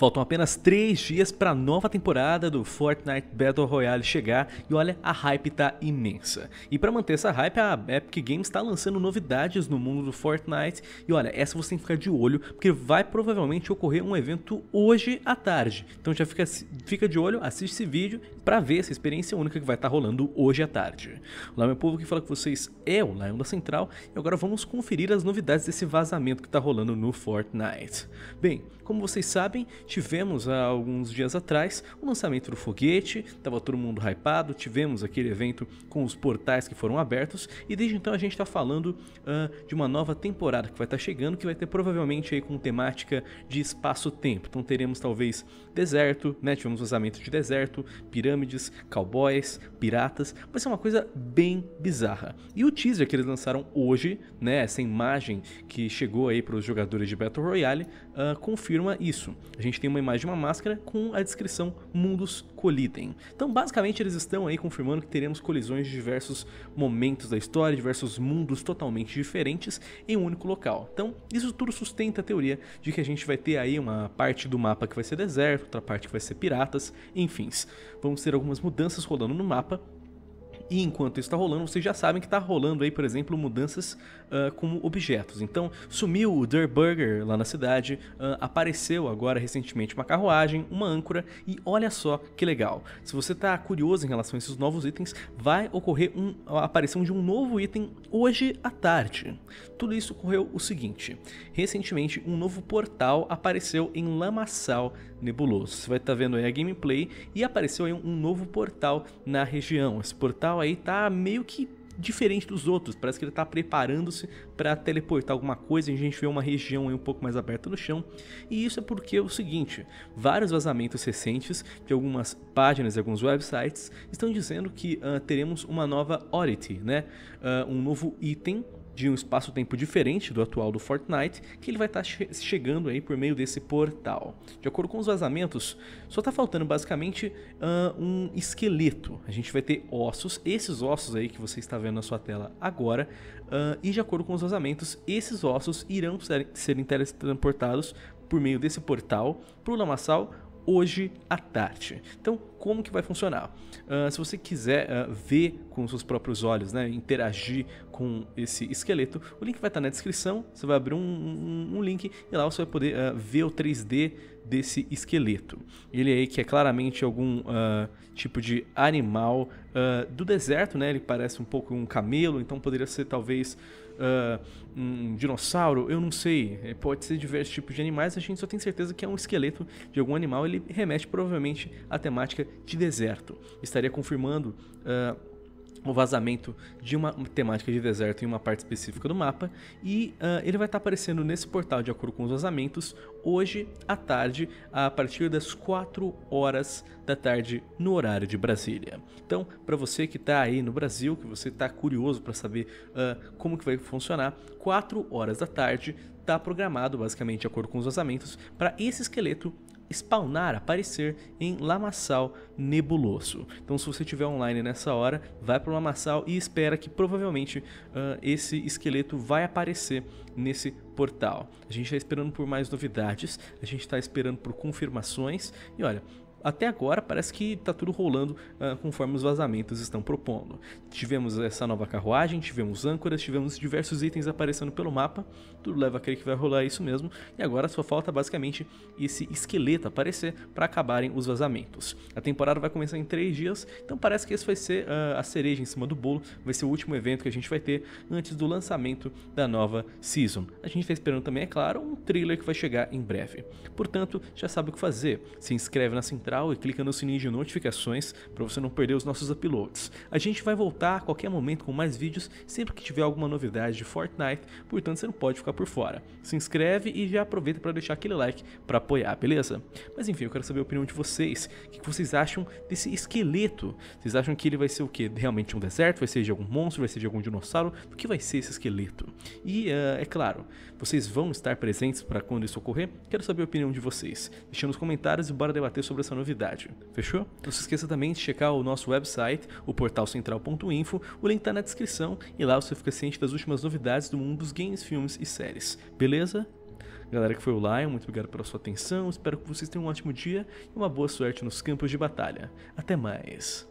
Faltam apenas 3 dias para a nova temporada do Fortnite Battle Royale chegar e olha, a hype tá imensa. E para manter essa hype, a Epic Games está lançando novidades no mundo do Fortnite e olha, essa você tem que ficar de olho porque vai provavelmente ocorrer um evento hoje à tarde. Então já fica, fica de olho, assiste esse vídeo para ver essa experiência única que vai estar tá rolando hoje à tarde. Olá, é meu povo, que fala com vocês é o Lion da Central e agora vamos conferir as novidades desse vazamento que está rolando no Fortnite. Bem, como vocês sabem, tivemos há alguns dias atrás o lançamento do foguete, estava todo mundo hypado, tivemos aquele evento com os portais que foram abertos e desde então a gente está falando uh, de uma nova temporada que vai estar tá chegando, que vai ter provavelmente aí com temática de espaço-tempo. Então teremos talvez deserto, né? Tivemos vazamento de deserto, pirâmide pirâmides, cowboys, piratas, vai ser é uma coisa bem bizarra. E o teaser que eles lançaram hoje, né, essa imagem que chegou aí para os jogadores de Battle Royale, uh, confirma isso. A gente tem uma imagem de uma máscara com a descrição Mundos Colidem. Então, basicamente, eles estão aí confirmando que teremos colisões de diversos momentos da história, diversos mundos totalmente diferentes em um único local. Então, isso tudo sustenta a teoria de que a gente vai ter aí uma parte do mapa que vai ser deserto, outra parte que vai ser piratas, enfim. Vamos vamos ter algumas mudanças rolando no mapa. E enquanto isso está rolando, vocês já sabem que está rolando aí, por exemplo, mudanças uh, como objetos. Então, sumiu o Der Burger lá na cidade, uh, apareceu agora recentemente uma carruagem, uma âncora, e olha só que legal. Se você está curioso em relação a esses novos itens, vai ocorrer um, a aparição de um novo item hoje à tarde. Tudo isso ocorreu o seguinte: recentemente, um novo portal apareceu em Lamaçal, nebuloso. Você vai estar tá vendo aí a gameplay e apareceu aí um novo portal na região. Esse portal aí tá meio que diferente dos outros. Parece que ele está preparando-se para teleportar alguma coisa. A gente vê uma região um pouco mais aberta no chão. E isso é porque é o seguinte: vários vazamentos recentes de algumas páginas e alguns websites estão dizendo que uh, teremos uma nova Oddity, né? Uh, um novo item de um espaço-tempo diferente do atual do Fortnite, que ele vai estar tá che chegando aí por meio desse portal. De acordo com os vazamentos, só está faltando basicamente uh, um esqueleto. A gente vai ter ossos, esses ossos aí que você está vendo na sua tela agora, uh, e de acordo com os vazamentos, esses ossos irão ser, ser teletransportados por meio desse portal para o lamaçal hoje à tarde. Então, como que vai funcionar? Uh, se você quiser uh, ver com seus próprios olhos, né, interagir com esse esqueleto, o link vai estar tá na descrição. Você vai abrir um, um, um, link e lá você vai poder uh, ver o 3D desse esqueleto. Ele aí que é claramente algum tipo de animal do deserto, né? Ele parece um pouco um camelo, então poderia ser talvez ah, um dinossauro, eu não sei. É, pode ser diversos tipos de animais, a gente só tem certeza que é um esqueleto de algum animal. Ele remete provavelmente à temática de deserto. Estaria confirmando. Uh, o vazamento de uma temática de deserto em uma parte específica do mapa e uh, ele vai estar tá aparecendo nesse portal de acordo com os vazamentos hoje à tarde a partir das 4 horas da tarde no horário de Brasília. Então, para você que está aí no Brasil, que você está curioso para saber uh, como que vai funcionar, 4 horas da tarde está programado basicamente de acordo com os vazamentos para esse esqueleto spawnar, aparecer em lamaçal nebuloso. Então se você estiver online nessa hora, vai para o lamaçal e espera que provavelmente uh, esse esqueleto vai aparecer nesse portal. A gente está esperando por mais novidades, a gente está esperando por confirmações e olha, até agora parece que está tudo rolando uh, conforme os vazamentos estão propondo. Tivemos essa nova carruagem, tivemos âncoras, tivemos diversos itens aparecendo pelo mapa, tudo leva a crer que vai rolar isso mesmo, e agora só falta basicamente esse esqueleto aparecer para acabarem os vazamentos. A temporada vai começar em 3 dias, então parece que esse vai ser uh, a cereja em cima do bolo, vai ser o último evento que a gente vai ter antes do lançamento da nova season. A gente está esperando também, é claro, um trailer que vai chegar em breve. Portanto, já sabe o que fazer, se inscreve na Central central e clica no sininho de notificações para você não perder os nossos uploads. A gente vai voltar a qualquer momento com mais vídeos sempre que tiver alguma novidade de Fortnite, portanto você não pode ficar por fora. Se inscreve e já aproveita para deixar aquele like para apoiar, beleza? Mas enfim, eu quero saber a opinião de vocês. O que vocês acham desse esqueleto? Vocês acham que ele vai ser o que? Realmente um deserto? Vai ser de algum monstro? Vai ser de algum dinossauro? O que vai ser esse esqueleto? E uh, é claro, vocês vão estar presentes para quando isso ocorrer? Quero saber a opinião de vocês. Deixa nos comentários e bora debater sobre essa novidade novidade. Fechou? Não se esqueça também de checar o nosso website, o portalcentral.info, o link está na descrição e lá você fica ciente das últimas novidades do mundo dos games, filmes e séries. Beleza? Galera que foi o Lion, muito obrigado pela sua atenção, espero que vocês tenham um ótimo dia e uma boa sorte nos campos de batalha. Até mais!